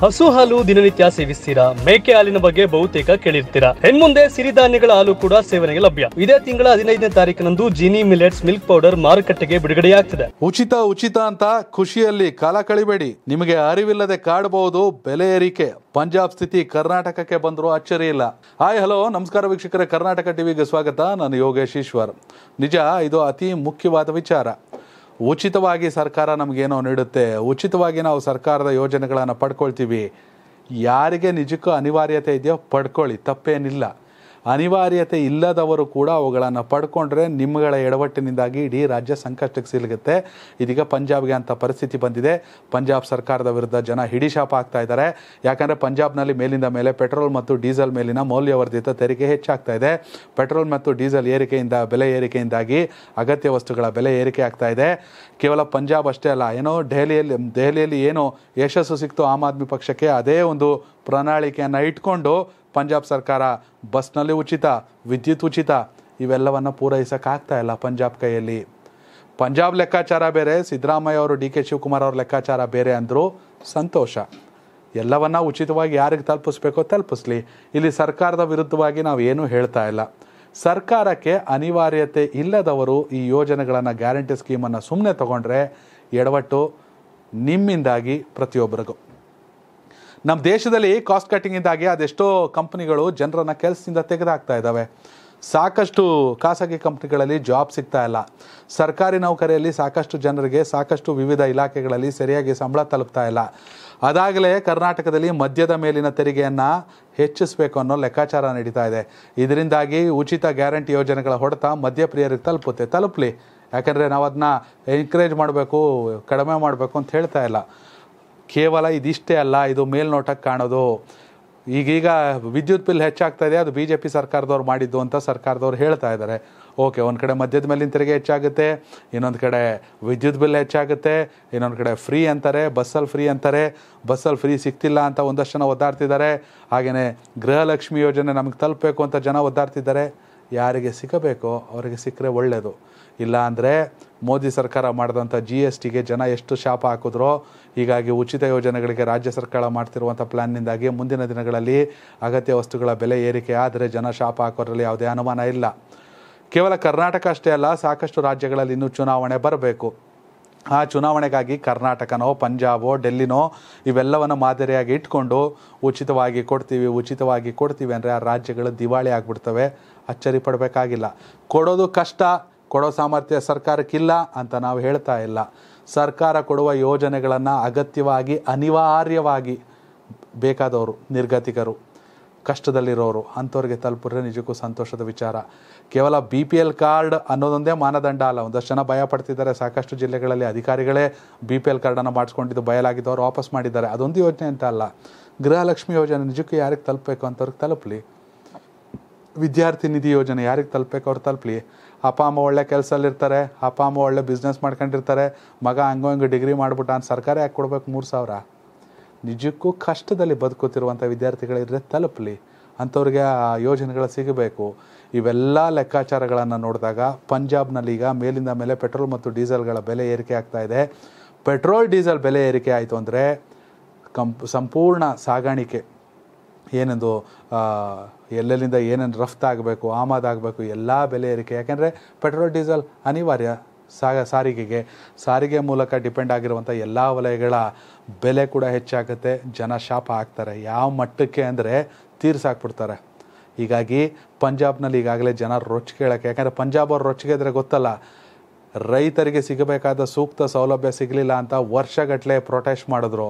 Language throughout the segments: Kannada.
ಹಸು ಹಾಲು ದಿನನಿತ್ಯ ಸೇವಿಸ್ತೀರಾ ಮೇಕೆ ಹಾಲಿನ ಬಗ್ಗೆ ಬಹುತೇಕ ಕೇಳಿರ್ತೀರಾ ಹೆಣ್ಮುಂದೆ ಸಿರಿಧಾನ್ಯಗಳ ಹಾಲು ಕೂಡ ಸೇವನೆಗೆ ಲಭ್ಯ ಇದೇ ತಿಂಗಳ ಹದಿನೈದನೇ ತಾರೀಕಿನಂದು ಜಿನಿ ಮಿಲೆಟ್ಸ್ ಮಿಲ್ಕ್ ಪೌಡರ್ ಮಾರುಕಟ್ಟೆಗೆ ಬಿಡುಗಡೆಯಾಗ್ತದೆ ಉಚಿತ ಉಚಿತ ಅಂತ ಖುಷಿಯಲ್ಲಿ ಕಾಲ ಕಳಿಬೇಡಿ ನಿಮಗೆ ಅರಿವಿಲ್ಲದೆ ಕಾಡಬಹುದು ಬೆಲೆ ಏರಿಕೆ ಪಂಜಾಬ್ ಸ್ಥಿತಿ ಕರ್ನಾಟಕಕ್ಕೆ ಬಂದರೂ ಅಚ್ಚರಿ ಇಲ್ಲ ಹಾಯ್ ಹಲೋ ನಮಸ್ಕಾರ ವೀಕ್ಷಕರೇ ಕರ್ನಾಟಕ ಟಿವಿಗೆ ಸ್ವಾಗತ ನಾನು ಯೋಗೇಶ್ ಈಶ್ವರ್ ನಿಜ ಇದು ಅತಿ ಮುಖ್ಯವಾದ ವಿಚಾರ ಉಚಿತವಾಗಿ ಸರ್ಕಾರ ನಮಗೇನೋ ನೀಡುತ್ತೆ ಉಚಿತವಾಗಿ ನಾವು ಸರ್ಕಾರದ ಯೋಜನೆಗಳನ್ನು ಪಡ್ಕೊಳ್ತೀವಿ ಯಾರಿಗೆ ನಿಜಕ್ಕೂ ಅನಿವಾರ್ಯತೆ ಇದೆಯೋ ಪಡ್ಕೊಳ್ಳಿ ತಪ್ಪೇನಿಲ್ಲ ಅನಿವಾರ್ಯತೆ ಇಲ್ಲದವರು ಕೂಡ ಅವುಗಳನ್ನು ಪಡ್ಕೊಂಡ್ರೆ ನಿಮ್ಮಗಳ ಎಡವಟ್ಟಿನಿಂದಾಗಿ ಇಡೀ ರಾಜ್ಯ ಸಂಕಷ್ಟಕ್ಕೆ ಸಿಲುಗುತ್ತೆ ಇದೀಗ ಪಂಜಾಬ್ಗೆ ಅಂತ ಪರಿಸ್ಥಿತಿ ಬಂದಿದೆ ಪಂಜಾಬ್ ಸರ್ಕಾರದ ವಿರುದ್ಧ ಜನ ಹಿಡಿಶಾಪ ಆಗ್ತಾ ಇದ್ದಾರೆ ಯಾಕಂದರೆ ಪಂಜಾಬ್ನಲ್ಲಿ ಮೇಲಿಂದ ಮೇಲೆ ಪೆಟ್ರೋಲ್ ಮತ್ತು ಡೀಸೆಲ್ ಮೇಲಿನ ಮೌಲ್ಯವರ್ಧಿತ ತೆರಿಗೆ ಹೆಚ್ಚಾಗ್ತಾ ಇದೆ ಪೆಟ್ರೋಲ್ ಮತ್ತು ಡೀಸೆಲ್ ಏರಿಕೆಯಿಂದ ಬೆಲೆ ಏರಿಕೆಯಿಂದಾಗಿ ಅಗತ್ಯ ವಸ್ತುಗಳ ಬೆಲೆ ಏರಿಕೆ ಆಗ್ತಾ ಇದೆ ಕೇವಲ ಪಂಜಾಬ್ ಅಷ್ಟೇ ಅಲ್ಲ ಏನೋ ದೆಹಲಿಯಲ್ಲಿ ದೆಹಲಿಯಲ್ಲಿ ಏನೋ ಯಶಸ್ಸು ಸಿಕ್ತು ಆಮ್ ಆದ್ಮಿ ಪಕ್ಷಕ್ಕೆ ಅದೇ ಒಂದು ಪ್ರಣಾಳಿಕೆಯನ್ನು ಇಟ್ಕೊಂಡು ಪಂಜಾಬ್ ಸರ್ಕಾರ ಬಸ್ನಲ್ಲಿ ಉಚಿತ ವಿದ್ಯುತ್ ಉಚಿತ ಇವೆಲ್ಲವನ್ನು ಪೂರೈಸೋಕ್ಕಾಗ್ತಾ ಇಲ್ಲ ಪಂಜಾಬ್ ಕೈಯಲ್ಲಿ ಪಂಜಾಬ್ ಲೆಕ್ಕಾಚಾರ ಬೇರೆ ಸಿದ್ದರಾಮಯ್ಯ ಅವರು ಡಿ ಕೆ ಶಿವಕುಮಾರ್ ಅವ್ರ ಲೆಕ್ಕಾಚಾರ ಬೇರೆ ಅಂದರೂ ಸಂತೋಷ ಎಲ್ಲವನ್ನ ಉಚಿತವಾಗಿ ಯಾರಿಗೆ ತಲುಪಿಸ್ಬೇಕೋ ತಲುಪಿಸ್ಲಿ ಇಲ್ಲಿ ಸರ್ಕಾರದ ವಿರುದ್ಧವಾಗಿ ನಾವು ಏನೂ ಹೇಳ್ತಾ ಇಲ್ಲ ಸರ್ಕಾರಕ್ಕೆ ಅನಿವಾರ್ಯತೆ ಇಲ್ಲದವರು ಈ ಯೋಜನೆಗಳನ್ನು ಗ್ಯಾರಂಟಿ ಸ್ಕೀಮನ್ನು ಸುಮ್ಮನೆ ತಗೊಂಡ್ರೆ ಎಡವಟ್ಟು ನಿಮ್ಮಿಂದಾಗಿ ಪ್ರತಿಯೊಬ್ಬರಿಗೂ ನಮ್ಮ ದೇಶದಲ್ಲಿ ಕಾಸ್ಟ್ ಕಟ್ಟಿಂಗಿಂದಾಗಿ ಅದೆಷ್ಟೋ ಕಂಪ್ನಿಗಳು ಜನರನ್ನು ಕೆಲಸದಿಂದ ತೆಗೆದಾಕ್ತಾ ಇದ್ದಾವೆ ಸಾಕಷ್ಟು ಖಾಸಗಿ ಕಂಪ್ನಿಗಳಲ್ಲಿ ಜಾಬ್ ಸಿಗ್ತಾ ಇಲ್ಲ ಸರ್ಕಾರಿ ನೌಕರಿಯಲ್ಲಿ ಸಾಕಷ್ಟು ಜನರಿಗೆ ಸಾಕಷ್ಟು ವಿವಿಧ ಇಲಾಖೆಗಳಲ್ಲಿ ಸರಿಯಾಗಿ ಸಂಬಳ ತಲುಪ್ತಾ ಇಲ್ಲ ಅದಾಗಲೇ ಕರ್ನಾಟಕದಲ್ಲಿ ಮದ್ಯದ ಮೇಲಿನ ತೆರಿಗೆಯನ್ನು ಹೆಚ್ಚಿಸಬೇಕು ಅನ್ನೋ ಲೆಕ್ಕಾಚಾರ ನಡೀತಾ ಇದೆ ಇದರಿಂದಾಗಿ ಉಚಿತ ಗ್ಯಾರಂಟಿ ಯೋಜನೆಗಳ ಹೊಡೆತ ಮದ್ಯಪ್ರಿಯರಿಗೆ ತಲುಪುತ್ತೆ ತಲುಪಲಿ ಯಾಕಂದರೆ ನಾವು ಅದನ್ನ ಎನ್ಕರೇಜ್ ಮಾಡಬೇಕು ಕಡಿಮೆ ಮಾಡಬೇಕು ಅಂತ ಹೇಳ್ತಾ ಇಲ್ಲ ಕೇವಲ ಇದಿಷ್ಟೇ ಅಲ್ಲ ಇದು ಮೇಲ್ನೋಟಕ್ಕೆ ಕಾಣೋದು ಈಗೀಗ ವಿದ್ಯುತ್ ಬಿಲ್ ಹೆಚ್ಚಾಗ್ತಾ ಇದೆ ಅದು ಬಿ ಜೆ ಪಿ ಸರ್ಕಾರದವ್ರು ಮಾಡಿದ್ದು ಅಂತ ಸರ್ಕಾರದವ್ರು ಹೇಳ್ತಾ ಇದ್ದಾರೆ ಓಕೆ ಒಂದು ಕಡೆ ಮದ್ಯದ ಮೇಲಿನ ತೆರಿಗೆ ಹೆಚ್ಚಾಗುತ್ತೆ ಇನ್ನೊಂದು ಕಡೆ ವಿದ್ಯುತ್ ಬಿಲ್ ಹೆಚ್ಚಾಗುತ್ತೆ ಇನ್ನೊಂದು ಕಡೆ ಫ್ರೀ ಅಂತಾರೆ ಬಸ್ಸಲ್ಲಿ ಫ್ರೀ ಅಂತಾರೆ ಬಸ್ಸಲ್ಲಿ ಫ್ರೀ ಸಿಗ್ತಿಲ್ಲ ಅಂತ ಒಂದಷ್ಟು ಜನ ಒದ್ದಾಡ್ತಿದ್ದಾರೆ ಹಾಗೆಯೇ ಗೃಹಲಕ್ಷ್ಮಿ ಯೋಜನೆ ನಮಗೆ ತಲುಪಬೇಕು ಅಂತ ಜನ ಒದ್ದಾಡ್ತಿದ್ದಾರೆ ಯಾರಿಗೆ ಸಿಗಬೇಕೋ ಅವರಿಗೆ ಸಿಕ್ಕರೆ ಒಳ್ಳೆಯದು ಇಲ್ಲಾಂದರೆ ಮೋದಿ ಸರ್ಕಾರ ಮಾಡಿದಂಥ ಜಿ ಎಸ್ ಟಿಗೆ ಜನ ಎಷ್ಟು ಶಾಪ ಹಾಕಿದ್ರೋ ಹೀಗಾಗಿ ಉಚಿತ ಯೋಜನೆಗಳಿಗೆ ರಾಜ್ಯ ಸರ್ಕಾರ ಮಾಡ್ತಿರುವಂಥ ಪ್ಲ್ಯಾನ್ನಿಂದಾಗಿ ಮುಂದಿನ ದಿನಗಳಲ್ಲಿ ಅಗತ್ಯ ವಸ್ತುಗಳ ಬೆಲೆ ಏರಿಕೆ ಆದರೆ ಜನ ಶಾಪ ಹಾಕೋದ್ರಲ್ಲಿ ಯಾವುದೇ ಅನುಮಾನ ಇಲ್ಲ ಕೇವಲ ಕರ್ನಾಟಕ ಅಷ್ಟೇ ಅಲ್ಲ ಸಾಕಷ್ಟು ರಾಜ್ಯಗಳಲ್ಲಿ ಇನ್ನೂ ಚುನಾವಣೆ ಬರಬೇಕು ಆ ಚುನಾವಣೆಗಾಗಿ ಕರ್ನಾಟಕನೋ ಪಂಜಾಬೋ ಡೆಲ್ಲಿನೋ ಇವೆಲ್ಲವನ್ನು ಮಾದರಿಯಾಗಿ ಇಟ್ಕೊಂಡು ಉಚಿತವಾಗಿ ಕೊಡ್ತೀವಿ ಉಚಿತವಾಗಿ ಕೊಡ್ತೀವಿ ಅಂದರೆ ಆ ರಾಜ್ಯಗಳು ದಿವಾಳಿ ಆಗಿಬಿಡ್ತವೆ ಅಚ್ಚರಿ ಪಡಬೇಕಾಗಿಲ್ಲ ಕೊಡೋದು ಕಷ್ಟ ಕೊಡೋ ಸಾಮರ್ಥ್ಯ ಸರ್ಕಾರಕ್ಕಿಲ್ಲ ಅಂತ ನಾವು ಹೇಳ್ತಾ ಇಲ್ಲ ಸರ್ಕಾರ ಕೊಡುವ ಯೋಜನೆಗಳನ್ನು ಅಗತ್ಯವಾಗಿ ಅನಿವಾರ್ಯವಾಗಿ ಬೇಕಾದವರು ನಿರ್ಗತಿಕರು ಕಷ್ಟದಲ್ಲಿರೋರು ಅಂಥವ್ರಿಗೆ ತಲುಪಿದ್ರೆ ನಿಜಕ್ಕೂ ಸಂತೋಷದ ವಿಚಾರ ಕೇವಲ ಬಿ ಪಿ ಎಲ್ ಕಾರ್ಡ್ ಅನ್ನೋದೊಂದೇ ಮಾನದಂಡ ಅಲ್ಲ ಒಂದಷ್ಟು ಜನ ಭಯ ಪಡ್ತಿದ್ದಾರೆ ಸಾಕಷ್ಟು ಜಿಲ್ಲೆಗಳಲ್ಲಿ ಅಧಿಕಾರಿಗಳೇ ಬಿ ಪಿ ಎಲ್ ಕಾರ್ಡನ್ನು ಮಾಡಿಸ್ಕೊಂಡಿದ್ದು ಬಯಲಾಗಿದ್ದವರು ವಾಪಸ್ ಮಾಡಿದ್ದಾರೆ ಅದೊಂದು ಯೋಜನೆ ಅಂತ ಅಲ್ಲ ಗೃಹಲಕ್ಷ್ಮಿ ಯೋಜನೆ ನಿಜಕ್ಕೂ ಯಾರಿಗೆ ತಲುಪಬೇಕು ಅಂತವ್ರಿಗೆ ತಲುಪಲಿ ವಿದ್ಯಾರ್ಥಿ ನಿಧಿ ಯೋಜನೆ ಯಾರಿಗೆ ತಲುಪಬೇಕು ಅವ್ರು ತಲುಪಲಿ ಅಪ್ಪ ಅಮ್ಮ ಒಳ್ಳೆ ಕೆಲಸದಲ್ಲಿರ್ತಾರೆ ಅಪ್ಪ ಅಮ್ಮ ಒಳ್ಳೆ ಬಿಸ್ನೆಸ್ ಮಾಡ್ಕೊಂಡಿರ್ತಾರೆ ಮಗ ಹಂಗೋ ಹಿಂಗೆ ಡಿಗ್ರಿ ಮಾಡಿಬಿಟ್ಟ ಅಂತ ಸರ್ಕಾರ ಯಾಕೆ ಕೊಡಬೇಕು ಮೂರು ಸಾವಿರ ನಿಜಕ್ಕೂ ಕಷ್ಟದಲ್ಲಿ ಬದುಕುತ್ತಿರುವಂಥ ವಿದ್ಯಾರ್ಥಿಗಳಿದ್ರೆ ತಲುಪಲಿ ಅಂಥವ್ರಿಗೆ ಆ ಯೋಜನೆಗಳು ಸಿಗಬೇಕು ಇವೆಲ್ಲ ಲೆಕ್ಕಾಚಾರಗಳನ್ನು ನೋಡಿದಾಗ ಪಂಜಾಬ್ನಲ್ಲಿ ಈಗ ಮೇಲಿಂದ ಮೇಲೆ ಪೆಟ್ರೋಲ್ ಮತ್ತು ಡೀಸೆಲ್ಗಳ ಬೆಲೆ ಏರಿಕೆ ಆಗ್ತಾ ಇದೆ ಪೆಟ್ರೋಲ್ ಡೀಸೆಲ್ ಬೆಲೆ ಏರಿಕೆ ಆಯಿತು ಅಂದರೆ ಕಂಪ್ ಸಂಪೂರ್ಣ ಸಾಗಾಣಿಕೆ ಏನೊಂದು ಎಲ್ಲೆಲ್ಲಿಂದ ಏನೇನು ರಫ್ತಾಗಬೇಕು ಆಮದಾಗಬೇಕು ಎಲ್ಲ ಬೆಲೆ ಏರಿಕೆ ಯಾಕೆಂದರೆ ಪೆಟ್ರೋಲ್ ಡೀಸೆಲ್ ಅನಿವಾರ್ಯ ಸಾಗ ಸಾರಿಗೆಗೆ ಸಾರಿಗೆ ಮೂಲಕ ಡಿಪೆಂಡ್ ಆಗಿರುವಂಥ ಎಲ್ಲ ವಲಯಗಳ ಬೆಲೆ ಕೂಡ ಹೆಚ್ಚಾಗುತ್ತೆ ಜನ ಶಾಪ ಹಾಕ್ತಾರೆ ಯಾವ ಮಟ್ಟಕ್ಕೆ ಅಂದರೆ ತೀರ್ಸಾಕ್ಬಿಡ್ತಾರೆ ಹೀಗಾಗಿ ಪಂಜಾಬ್ನಲ್ಲಿ ಈಗಾಗಲೇ ಜನ ರೊಚ್ಚಿಗೆಳಕ್ಕೆ ಯಾಕಂದರೆ ಪಂಜಾಬ್ ಅವ್ರು ರೊಚ್ಚಿಗೆದ್ರೆ ಗೊತ್ತಲ್ಲ ರೈತರಿಗೆ ಸಿಗಬೇಕಾದ ಸೂಕ್ತ ಸೌಲಭ್ಯ ಸಿಗಲಿಲ್ಲ ಅಂತ ವರ್ಷಗಟ್ಟಲೆ ಪ್ರೊಟೆಸ್ಟ್ ಮಾಡಿದ್ರು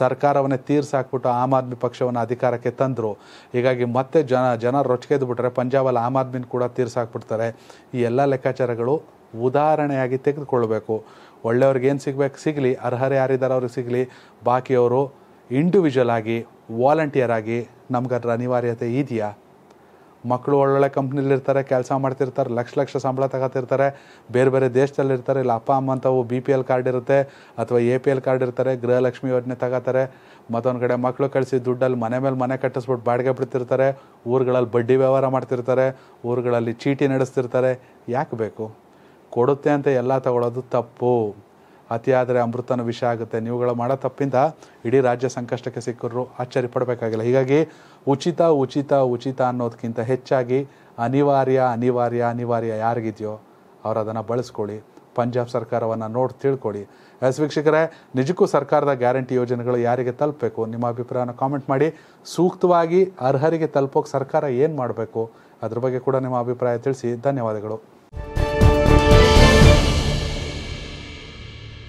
ಸರ್ಕಾರವನ್ನೇ ತೀರ್ಸಾಕ್ಬಿಟ್ಟು ಆಮ್ ಆದ್ಮಿ ಪಕ್ಷವನ್ನು ಅಧಿಕಾರಕ್ಕೆ ತಂದರು ಹೀಗಾಗಿ ಮತ್ತೆ ಜನ ಜನ ರೊಚ್ಚಿಗೆದ್ಬಿಟ್ರೆ ಪಂಜಾಬಲ್ಲಿ ಆಮ್ ಆದ್ಮಿನ ಕೂಡ ತೀರ್ಸಾಕ್ಬಿಡ್ತಾರೆ ಈ ಎಲ್ಲ ಲೆಕ್ಕಾಚಾರಗಳು ಉದಾಹರಣೆಯಾಗಿ ತೆಗೆದುಕೊಳ್ಬೇಕು ಒಳ್ಳೆಯವ್ರಿಗೆ ಏನು ಸಿಗಬೇಕು ಸಿಗಲಿ ಅರ್ಹರು ಯಾರಿದ್ದಾರೆ ಅವ್ರಿಗೆ ಸಿಗಲಿ ಬಾಕಿಯವರು ಇಂಡಿವಿಜುವಲ್ ಆಗಿ ವಾಲಂಟಿಯರ್ ಆಗಿ ನಮ್ಗದ್ರ ಅನಿವಾರ್ಯತೆ ಇದೆಯಾ ಮಕ್ಕಳು ಒಳ್ಳೊಳ್ಳೆ ಕಂಪ್ನಿಲಿರ್ತಾರೆ ಕೆಲಸ ಮಾಡ್ತಿರ್ತಾರೆ ಲಕ್ಷ ಲಕ್ಷ ಸಂಬಳ ತಗೋತಿರ್ತಾರೆ ಬೇರೆ ಬೇರೆ ದೇಶದಲ್ಲಿರ್ತಾರೆ ಇಲ್ಲ ಅಪ್ಪ ಅಮ್ಮ ಅಂತವು ಬಿ ಪಿ ಎಲ್ ಕಾರ್ಡ್ ಇರುತ್ತೆ ಅಥವಾ ಎ ಪಿ ಎಲ್ ಕಾರ್ಡ್ ಇರ್ತಾರೆ ಗೃಹಲಕ್ಷ್ಮಿ ಯೋಜನೆ ತಗೋತಾರೆ ಮತ್ತೊಂದು ಕಡೆ ಮಕ್ಕಳು ಕಳಿಸಿ ದುಡ್ಡಲ್ಲಿ ಮನೆ ಮೇಲೆ ಮನೆ ಕಟ್ಟಿಸ್ಬಿಟ್ಟು ಬಾಡಿಗೆ ಬಿಡ್ತಿರ್ತಾರೆ ಊರುಗಳಲ್ಲಿ ಬಡ್ಡಿ ವ್ಯವಹಾರ ಮಾಡ್ತಿರ್ತಾರೆ ಊರುಗಳಲ್ಲಿ ಚೀಟಿ ನಡೆಸ್ತಿರ್ತಾರೆ ಯಾಕೆ ಬೇಕು ಕೊಡುತ್ತೆ ಅಂತ ಎಲ್ಲ ತಗೊಳ್ಳೋದು ತಪ್ಪು ಅತಿಯಾದರೆ ಅಮೃತನ ವಿಷ ಆಗುತ್ತೆ ನೀವುಗಳು ಮಾಡೋ ತಪ್ಪಿಂದ ಇಡೀ ರಾಜ್ಯ ಸಂಕಷ್ಟಕ್ಕೆ ಸಿಕ್ಕರು ಆಶ್ಚರ್ಯ ಪಡಬೇಕಾಗಿಲ್ಲ ಹೀಗಾಗಿ ಉಚಿತ ಉಚಿತ ಉಚಿತ ಅನ್ನೋದಕ್ಕಿಂತ ಹೆಚ್ಚಾಗಿ ಅನಿವಾರ್ಯ ಅನಿವಾರ್ಯ ಅನಿವಾರ್ಯ ಯಾರಿಗಿದೆಯೋ ಅವರು ಅದನ್ನು ಬಳಸ್ಕೊಳ್ಳಿ ಪಂಜಾಬ್ ಸರ್ಕಾರವನ್ನು ನೋಡಿ ತಿಳ್ಕೊಳ್ಳಿ ಎಸ್ ವೀಕ್ಷಕರೇ ನಿಜಕ್ಕೂ ಸರ್ಕಾರದ ಗ್ಯಾರಂಟಿ ಯೋಜನೆಗಳು ಯಾರಿಗೆ ತಲುಪಬೇಕು ನಿಮ್ಮ ಅಭಿಪ್ರಾಯನ ಕಾಮೆಂಟ್ ಮಾಡಿ ಸೂಕ್ತವಾಗಿ ಅರ್ಹರಿಗೆ ತಲುಪೋಕೆ ಸರ್ಕಾರ ಏನು ಮಾಡಬೇಕು ಅದ್ರ ಬಗ್ಗೆ ಕೂಡ ನಿಮ್ಮ ಅಭಿಪ್ರಾಯ ತಿಳಿಸಿ ಧನ್ಯವಾದಗಳು